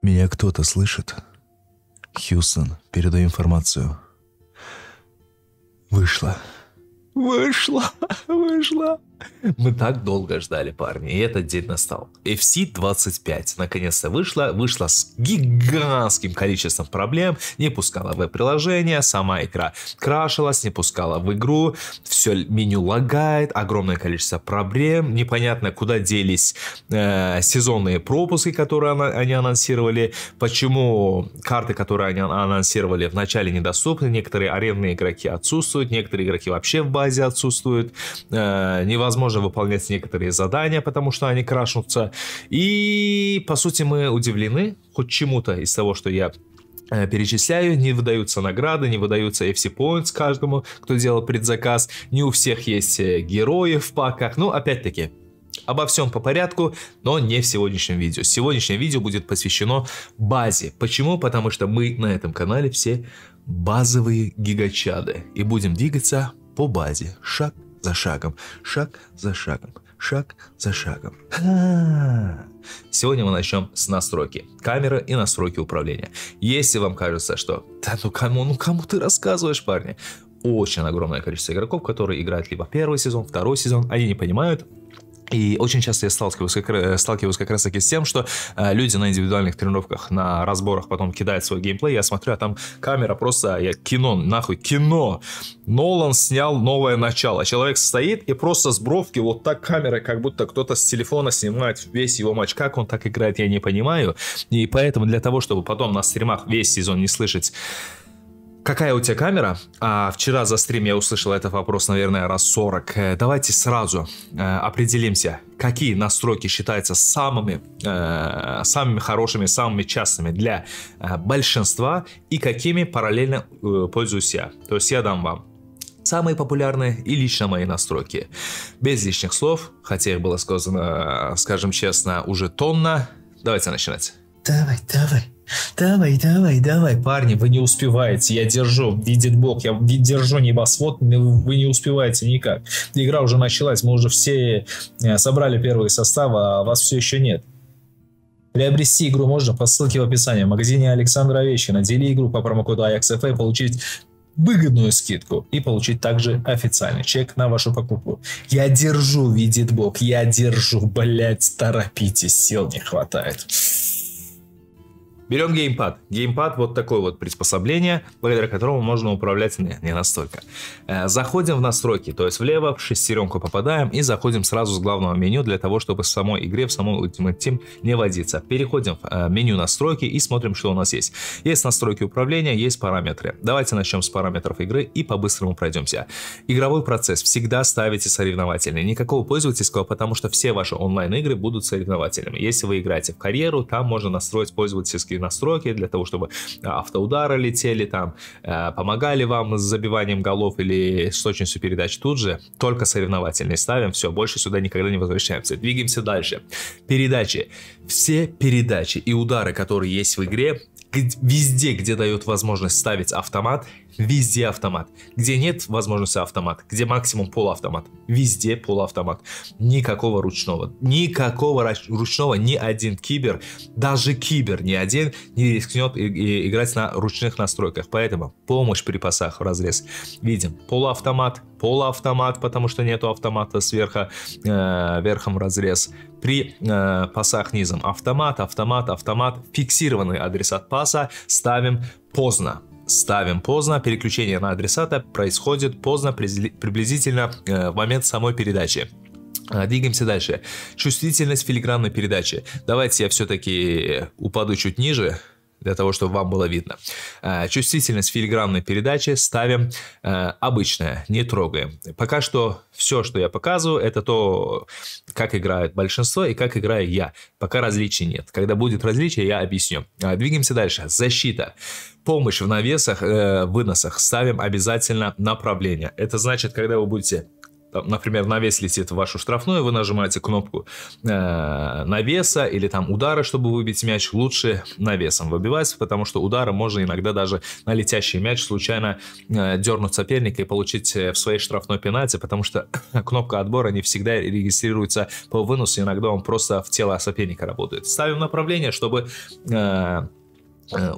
Меня кто-то слышит? Хьюсон. Передай информацию. Вышла. Вышла, вышла. Мы так долго ждали, парни, и этот день настал. FC25 наконец-то вышла, вышла с гигантским количеством проблем, не пускала в приложение сама игра крашилась, не пускала в игру, все меню лагает, огромное количество проблем, непонятно, куда делись э, сезонные пропуски, которые она, они анонсировали, почему карты, которые они анонсировали вначале недоступны, некоторые арендные игроки отсутствуют, некоторые игроки вообще в базе отсутствуют, э, невозможно невозможно выполнять некоторые задания, потому что они крашнутся. И, по сути, мы удивлены хоть чему-то из того, что я э, перечисляю, не выдаются награды, не выдаются FC Points каждому, кто делал предзаказ, не у всех есть э, герои в паках, ну, опять-таки, Обо всем по порядку, но не в сегодняшнем видео. Сегодняшнее видео будет посвящено базе. Почему? Потому что мы на этом канале все базовые гигачады. И будем двигаться по базе, шаг за шагом, шаг за шагом, шаг за шагом. А. Сегодня мы начнем с настройки камеры и настройки управления. Если вам кажется, что да ну кому, ну кому ты рассказываешь, парни? Очень огромное количество игроков, которые играют либо первый сезон, второй сезон, они не понимают, и очень часто я сталкиваюсь как, сталкиваюсь как раз таки с тем, что э, люди на индивидуальных тренировках, на разборах потом кидают свой геймплей, я смотрю, а там камера просто, а я кино, нахуй, кино. Нолан снял новое начало. Человек стоит и просто с бровки вот так камера, как будто кто-то с телефона снимает весь его матч. Как он так играет, я не понимаю. И поэтому для того, чтобы потом на стримах весь сезон не слышать Какая у тебя камера? А, вчера за стрим я услышал этот вопрос, наверное, раз 40. Э, давайте сразу э, определимся, какие настройки считаются самыми, э, самыми хорошими, самыми частными для э, большинства и какими параллельно э, пользуюсь я. То есть я дам вам самые популярные и лично мои настройки. Без лишних слов, хотя их было сказано, э, скажем честно, уже тонна. Давайте начинать давай, давай. Давай, давай, давай, парни, вы не успеваете, я держу, видит бог, я держу небосвод, вы не успеваете никак. Игра уже началась, мы уже все э, собрали первые составы, а вас все еще нет. Приобрести игру можно по ссылке в описании в магазине Александра Овечкина. Дели игру по промокоду AXFA, получить выгодную скидку и получить также официальный чек на вашу покупку. Я держу, видит бог, я держу, блять, торопитесь, сил не хватает. Берем геймпад. Геймпад вот такое вот приспособление, благодаря которому можно управлять не, не настолько. Э, заходим в настройки, то есть влево в шестеренку попадаем и заходим сразу с главного меню для того, чтобы в самой игре, в самом Ultimate Team не водиться. Переходим в э, меню настройки и смотрим, что у нас есть. Есть настройки управления, есть параметры. Давайте начнем с параметров игры и по-быстрому пройдемся. Игровой процесс всегда ставите соревновательный, никакого пользовательского, потому что все ваши онлайн-игры будут соревновательными. Если вы играете в карьеру, там можно настроить пользовательский внутри настройки для того, чтобы автоудары летели там, э, помогали вам с забиванием голов или с точностью передач тут же. Только соревновательные ставим, все, больше сюда никогда не возвращаемся. Двигаемся дальше. Передачи. Все передачи и удары, которые есть в игре, везде, где дает возможность ставить автомат, Везде автомат. Где нет возможности автомат, где максимум полуавтомат. Везде полуавтомат. Никакого ручного. Никакого ручного ни один кибер, даже кибер ни один не рискнет и, и играть на ручных настройках. Поэтому помощь при пасах в разрез. Видим полуавтомат, полуавтомат, потому что нету автомата сверху, э, верхом разрез. При э, пасах низом автомат, автомат, автомат, фиксированный адресат паса ставим поздно ставим поздно, переключение на адресата происходит поздно, приблизительно э, в момент самой передачи. А, двигаемся дальше. Чувствительность филигранной передачи. Давайте я все-таки э, упаду чуть ниже для того, чтобы вам было видно. Э, чувствительность филигранной передачи ставим э, обычная, не трогаем. Пока что все, что я показываю, это то, как играет большинство и как играю я. Пока различий нет. Когда будет различие, я объясню. Э, двигаемся дальше. Защита. Помощь в навесах, выносах ставим обязательно направление. Это значит, когда вы будете например, навес летит в вашу штрафную, вы нажимаете кнопку э, навеса или там удара, чтобы выбить мяч, лучше навесом выбивать, потому что удары можно иногда даже на летящий мяч случайно э, дернуть соперника и получить э, в своей штрафной пенальти, потому что кнопка отбора не всегда регистрируется по выносу, иногда он просто в тело соперника работает. Ставим направление, чтобы... Э, э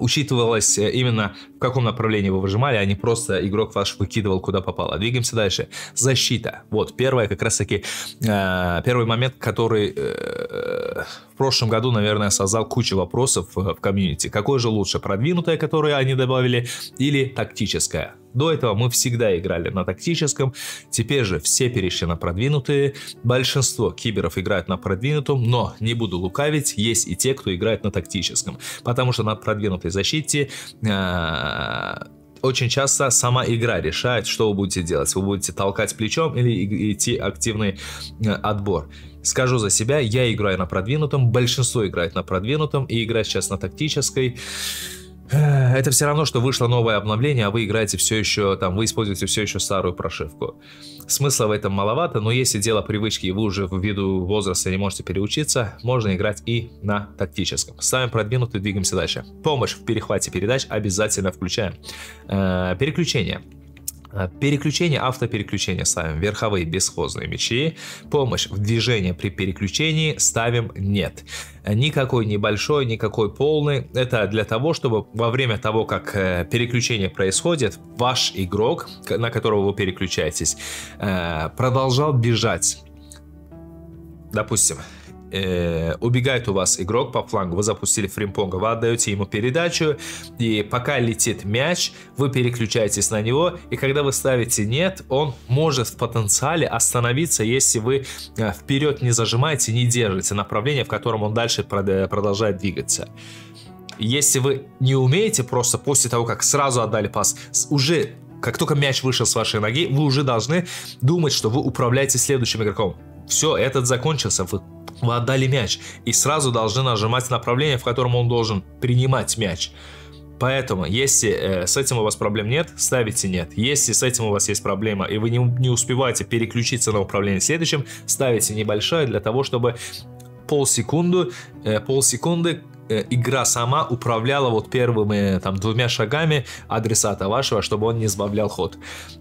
учитывалось именно каком направлении вы выжимали, а не просто игрок ваш выкидывал куда попало. Двигаемся дальше. Защита. Вот, первое, как раз-таки, э, первый момент, который э, в прошлом году, наверное, создал кучу вопросов в комьюнити. Какой же лучше, продвинутая, которую они добавили, или тактическая? До этого мы всегда играли на тактическом, теперь же все перешли на продвинутые. Большинство киберов играют на продвинутом, но не буду лукавить, есть и те, кто играет на тактическом. Потому что на продвинутой защите э, очень часто сама игра решает, что вы будете делать. Вы будете толкать плечом или идти активный э, отбор. Скажу за себя, я играю на продвинутом, большинство играет на продвинутом, и игра сейчас на тактической это все равно, что вышло новое обновление, а вы играете все еще, там, вы используете все еще старую прошивку. Смысла в этом маловато, но если дело привычки и вы уже ввиду возраста не можете переучиться, можно играть и на тактическом. Ставим продвинутый, двигаемся дальше. Помощь в перехвате передач обязательно включаем. Э -э переключение. Э, переключение, автопереключение ставим верховые бесхозные мечи. Помощь в движении при переключении ставим нет. Никакой небольшой, никакой полный. Это для того, чтобы во время того, как э, переключение происходит, ваш игрок, на которого вы переключаетесь, э, продолжал бежать. Допустим, э, убегает у вас игрок по флангу, вы запустили фримпонга, вы отдаете ему передачу, и пока летит мяч, вы переключаетесь на него, и когда вы ставите нет, он может в потенциале остановиться, если вы э, вперед не зажимаете, не держите направление, в котором он дальше э, продолжает двигаться если вы не умеете просто после того, как сразу отдали пас, уже как только мяч вышел с вашей ноги, вы уже должны думать, что вы управляете следующим игроком. Все, этот закончился, вы вы отдали мяч и сразу должны нажимать направление, в котором он должен принимать мяч. Поэтому, если э, с этим у вас проблем нет, ставите нет. Если с этим у вас есть проблема, и вы не, не успеваете переключиться на управление следующим, ставите небольшое для того, чтобы полсекунды, э, полсекунды Э, игра сама управляла вот первыми э, там двумя шагами адресата вашего, чтобы он не сбавлял ход.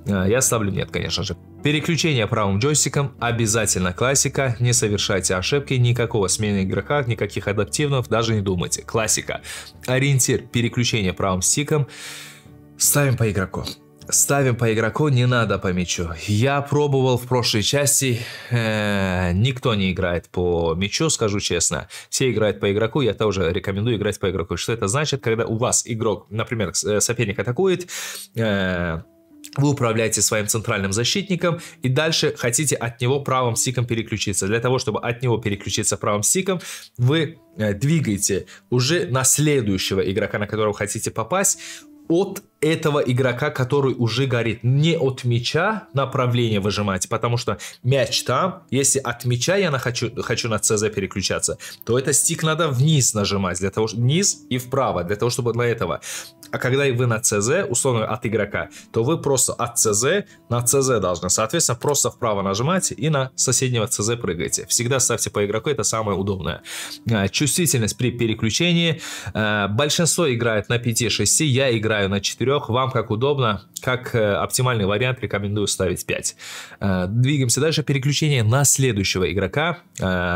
Э, я ставлю нет, конечно же. Переключение правым джойстиком обязательно классика, не совершайте ошибки, никакого смены игрока, никаких адаптивных, даже не думайте. Классика. Ориентир переключение правым стиком. Ставим по игроку. Ставим по игроку, не надо по мячу. Я пробовал в прошлой части, э, никто не играет по мячу, скажу честно. Все играют по игроку, я тоже рекомендую играть по игроку. Что это значит, когда у вас игрок, например, э, соперник атакует, э, вы управляете своим центральным защитником и дальше хотите от него правым стиком переключиться. Для того, чтобы от него переключиться правым стиком, вы э, двигаете уже на следующего игрока, на которого хотите попасть, от этого игрока, который уже горит. Не от мяча направление выжимать, потому что мяч там, если от мяча я на хочу, хочу на ЦЗ переключаться, то это стик надо вниз нажимать, для того, вниз и вправо, для того, чтобы для этого. А когда и вы на ЦЗ, условно от игрока, то вы просто от ЦЗ на ЦЗ должны. Соответственно, просто вправо нажимаете и на соседнего ЦЗ прыгаете. Всегда ставьте по игроку, это самое удобное. А, чувствительность при переключении. А, большинство играет на 5-6, я играю на 4. Вам как удобно, как э, оптимальный вариант рекомендую ставить 5. А, двигаемся дальше. Переключение на следующего игрока.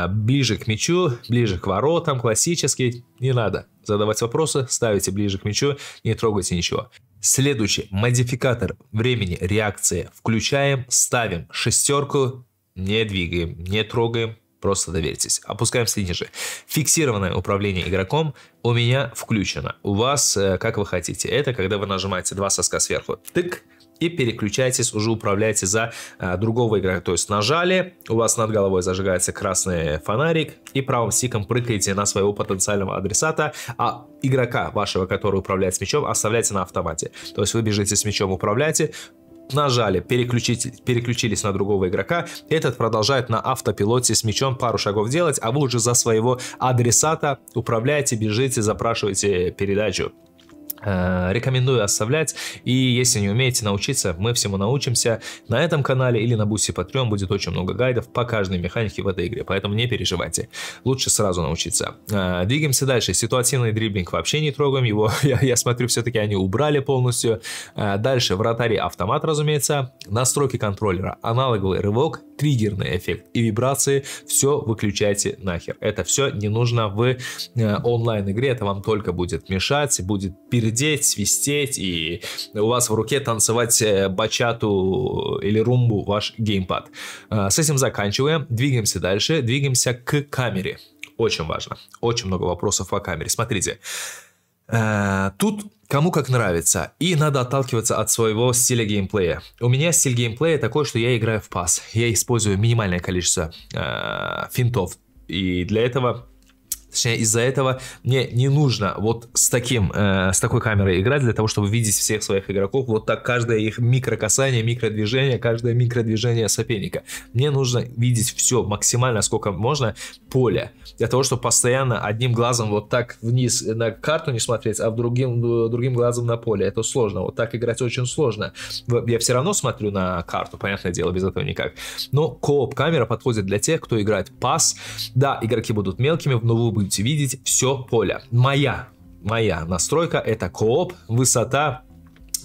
Ближе к мячу, ближе к воротам, классический не надо. Задавать вопросы, ставите ближе к мячу, не трогайте ничего. Следующий модификатор времени реакции. Включаем, ставим шестерку, не двигаем, не трогаем, просто доверьтесь. Опускаемся ниже. Фиксированное управление игроком у меня включено. У вас, э, как вы хотите. Это когда вы нажимаете два соска сверху. Тык, и переключайтесь, уже управляйте за э, другого игрока. То есть нажали, у вас над головой зажигается красный фонарик и правым стиком прыгаете на своего потенциального адресата, а игрока вашего, который управляет с мячом, оставляйте на автомате. То есть вы бежите с мячом, управляете, нажали, переключились на другого игрока, этот продолжает на автопилоте с мячом пару шагов делать, а вы уже за своего адресата управляете, бежите, запрашиваете передачу. Э, рекомендую оставлять, и если не умеете научиться, мы всему научимся. На этом канале или на бусте Patreon будет очень много гайдов по каждой механике в этой игре, поэтому не переживайте, лучше сразу научиться. Э, двигаемся дальше, ситуативный дриблинг вообще не трогаем его, я, я смотрю, все-таки они убрали полностью. Э, дальше вратари автомат, разумеется, настройки контроллера, аналоговый рывок триггерный эффект и вибрации, все выключайте нахер. Это все не нужно в э, онлайн игре, это вам только будет мешать, будет пердеть, свистеть и у вас в руке танцевать э, бачату или румбу ваш геймпад. Э, с этим заканчиваем, двигаемся дальше, двигаемся к камере. Очень важно. Очень много вопросов по камере. Смотрите, Э, тут кому как нравится. И надо отталкиваться от своего стиля геймплея. У меня стиль геймплея такой, что я играю в пас. Я использую минимальное количество э, финтов. И для этого Точнее, из-за этого мне не нужно вот с, таким, э, с такой камерой играть, для того, чтобы видеть всех своих игроков. Вот так каждое их микрокасание, микродвижение, каждое микродвижение соперника. Мне нужно видеть все максимально, сколько можно, поле. Для того, чтобы постоянно одним глазом вот так вниз на карту не смотреть, а в другим, другим глазом на поле. Это сложно. Вот так играть очень сложно. Я все равно смотрю на карту, понятное дело, без этого никак. Но кооп-камера подходит для тех, кто играет пас. Да, игроки будут мелкими, в новую будете видеть все поле. Моя, моя настройка это кооп, высота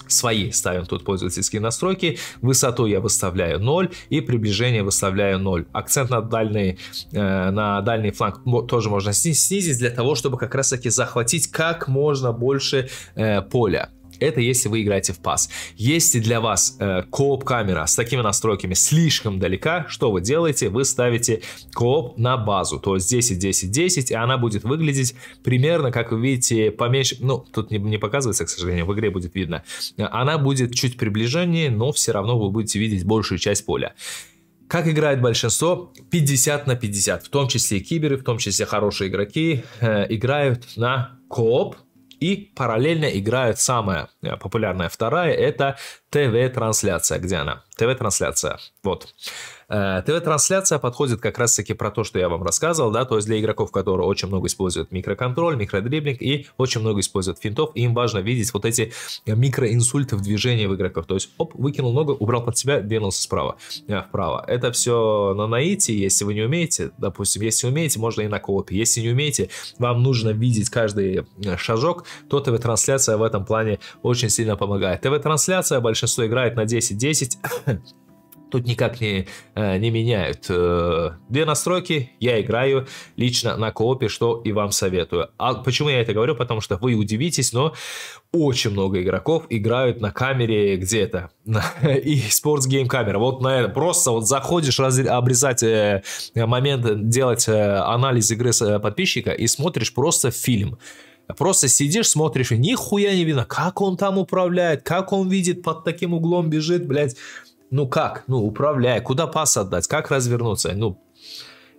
свои ставим тут пользовательские настройки. Высоту я выставляю 0 и приближение выставляю 0. Акцент на дальний, э, на дальний фланг тоже можно снизить для того, чтобы как раз таки захватить как можно больше э, поля. Это если вы играете в пас. Если для вас э, кооп камера с такими настройками слишком далека, что вы делаете? Вы ставите кооп на базу, то есть 10, 10, 10, и она будет выглядеть примерно, как вы видите, поменьше, ну, тут не, не показывается, к сожалению, в игре будет видно. Она будет чуть приближеннее, но все равно вы будете видеть большую часть поля. Как играет большинство? 50 на 50, в том числе и киберы, в том числе хорошие игроки, э, играют на кооп, и параллельно играет самая э, популярная вторая, это ТВ-трансляция. Где она? ТВ-трансляция. Вот. Э, ТВ-трансляция подходит как раз-таки про то, что я вам рассказывал, да, то есть для игроков, которые очень много используют микроконтроль, микродриблинг и очень много используют финтов, им важно видеть вот эти э, микроинсульты в движении в игроков, то есть, оп, выкинул ногу, убрал под себя, двинулся справа, э, вправо. Это все на наите, если вы не умеете, допустим, если умеете, можно и на коопе, если не умеете, вам нужно видеть каждый шажок, то ТВ-трансляция в этом плане очень сильно помогает. ТВ-трансляция большая большинство играет на 10-10. Тут никак не, э, не меняют. Э, две настройки, я играю лично на коопе, что и вам советую. А почему я это говорю? Потому что вы удивитесь, но очень много игроков играют на камере где-то. И спортсгейм камера. Вот на это. Просто вот заходишь раз, обрезать э, момент, делать анализ игры с подписчика и смотришь просто фильм. Просто сидишь, смотришь, и нихуя не видно, как он там управляет, как он видит, под таким углом бежит, блядь. Ну как? Ну управляй, куда пас отдать, как развернуться? Ну,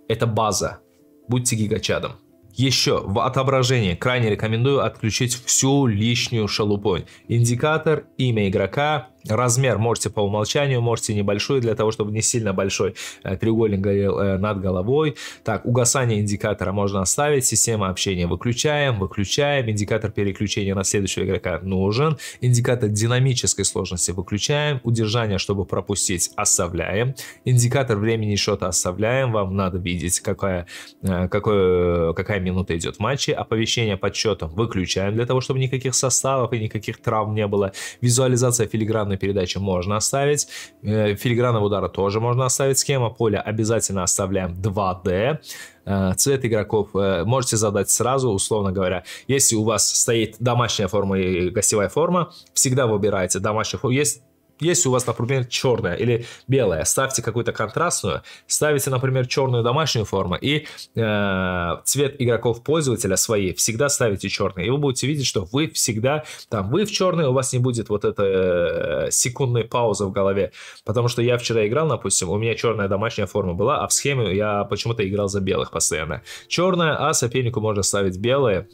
это база. Будьте гигачадом. Еще в отображении крайне рекомендую отключить всю лишнюю шалупонь. Индикатор, имя игрока, размер можете по умолчанию, можете небольшой, для того, чтобы не сильно большой э, треугольник горел э, над головой. Так, угасание индикатора можно оставить, система общения выключаем, выключаем, индикатор переключения на следующего игрока нужен, индикатор динамической сложности выключаем, удержание, чтобы пропустить, оставляем, индикатор времени счета оставляем, вам надо видеть, какая, э, какой, какая минута идет в матче, оповещение подсчетом выключаем для того, чтобы никаких составов и никаких травм не было. Визуализация филигранной передачи можно оставить, э, филигранного удара тоже можно оставить, схема поля обязательно оставляем 2D э, цвет игроков э, можете задать сразу, условно говоря. Если у вас стоит домашняя форма и гостевая форма, всегда выбираете домашнюю форму. Есть если у вас, например, черная или белая, ставьте какую-то контрастную, ставите, например, черную домашнюю форму и э, цвет игроков пользователя свои всегда ставите черный, и вы будете видеть, что вы всегда там, вы в черной, у вас не будет вот этой э, секундной паузы в голове, потому что я вчера играл, допустим, у меня черная домашняя форма была, а в схеме я почему-то играл за белых постоянно. Черная, а сопернику можно ставить белые.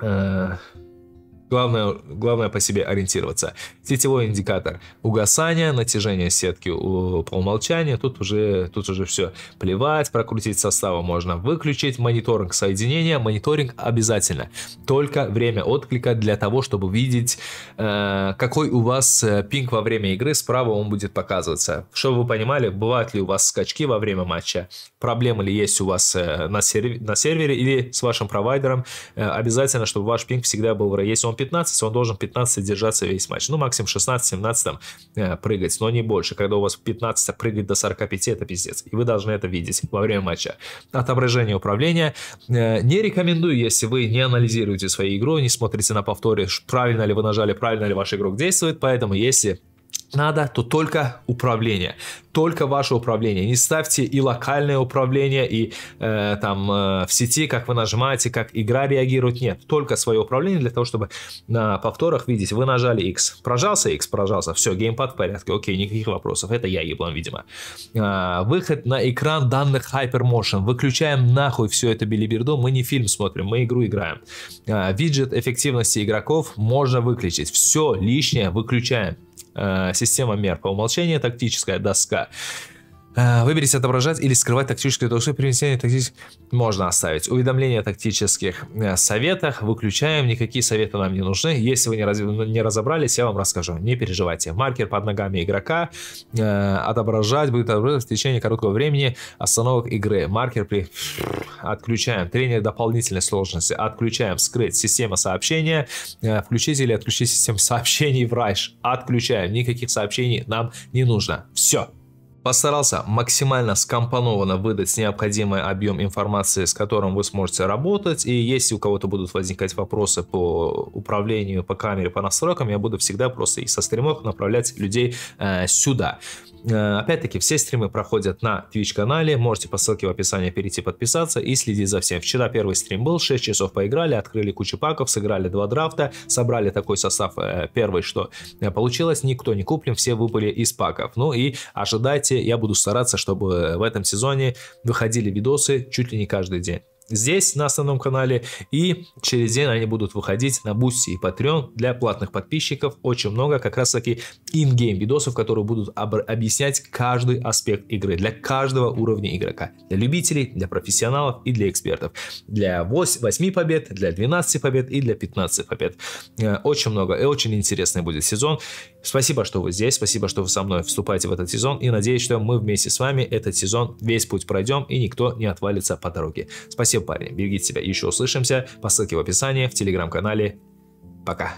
Э, Главное, главное по себе ориентироваться. Сетевой индикатор угасания, натяжение сетки по умолчанию. Тут уже, тут уже все плевать, прокрутить состава можно выключить. Мониторинг соединения, мониторинг обязательно. Только время отклика для того, чтобы видеть, э, какой у вас э, пинг во время игры. Справа он будет показываться. Чтобы вы понимали, бывают ли у вас скачки во время матча, проблемы ли есть у вас э, на, сервере, или с вашим провайдером. Обязательно, чтобы ваш пинг всегда был, в если он 15, он должен 15 держаться весь матч. Ну, максимум 16-17 э, прыгать, но не больше. Когда у вас 15 а прыгать до 45, это пиздец. И вы должны это видеть во время матча. Отображение управления. Э, не рекомендую, если вы не анализируете свою игру, не смотрите на повторе, правильно ли вы нажали, правильно ли ваш игрок действует. Поэтому, если надо, то только управление. Только ваше управление. Не ставьте и локальное управление, и э, там э, в сети, как вы нажимаете, как игра реагирует. Нет, только свое управление для того, чтобы на повторах видеть, вы нажали X, прожался X, прожался, все, геймпад в порядке, окей, никаких вопросов, это я еблан, видимо. Э, выход на экран данных Hypermotion. Выключаем нахуй все это билиберду, мы не фильм смотрим, мы игру играем. Э, виджет эффективности игроков можно выключить. Все лишнее выключаем Э, система мер. По умолчанию тактическая доска. Э, Выберите отображать или скрывать тактические толчки. Принесение тактических можно оставить. Уведомления о тактических э, советах выключаем. Никакие советы нам не нужны. Если вы не, раз... не разобрались, я вам расскажу. Не переживайте. Маркер под ногами игрока э, отображать будет отображать в течение короткого времени остановок игры. Маркер при... отключаем. Тренер дополнительной сложности. Отключаем. Скрыть. Система сообщения. Э, включить или отключить систему сообщений в Райш. Отключаем. Никаких сообщений нам не нужно. Все. Постарался максимально скомпонованно выдать необходимый объем информации, с которым вы сможете работать. И если у кого-то будут возникать вопросы по управлению, по камере, по настройкам, я буду всегда просто и со стримов направлять людей э, сюда. Э, опять-таки, все стримы проходят на Twitch-канале, можете по ссылке в описании перейти подписаться и следить за всем. Вчера первый стрим был, 6 часов поиграли, открыли кучу паков, сыграли два драфта, собрали такой состав э, первый, что э, получилось, никто не куплен, все выпали из паков. Ну и ожидайте, я буду стараться, чтобы в этом сезоне выходили видосы чуть ли не каждый день здесь, на основном канале, и через день они будут выходить на Boosty и Patreon для платных подписчиков. Очень много как раз таки ингейм видосов, которые будут об- объяснять каждый аспект игры для каждого уровня игрока. Для любителей, для профессионалов и для экспертов. Для 8, 8 побед, для 12 побед и для 15 побед. Э, очень много и очень интересный будет сезон. Спасибо, что вы здесь, спасибо, что вы со мной вступаете в этот сезон и надеюсь, что мы вместе с вами этот сезон весь путь пройдем и никто не отвалится по дороге. Спасибо, парни, берегите себя, еще услышимся по ссылке в описании, в телеграм-канале. Пока.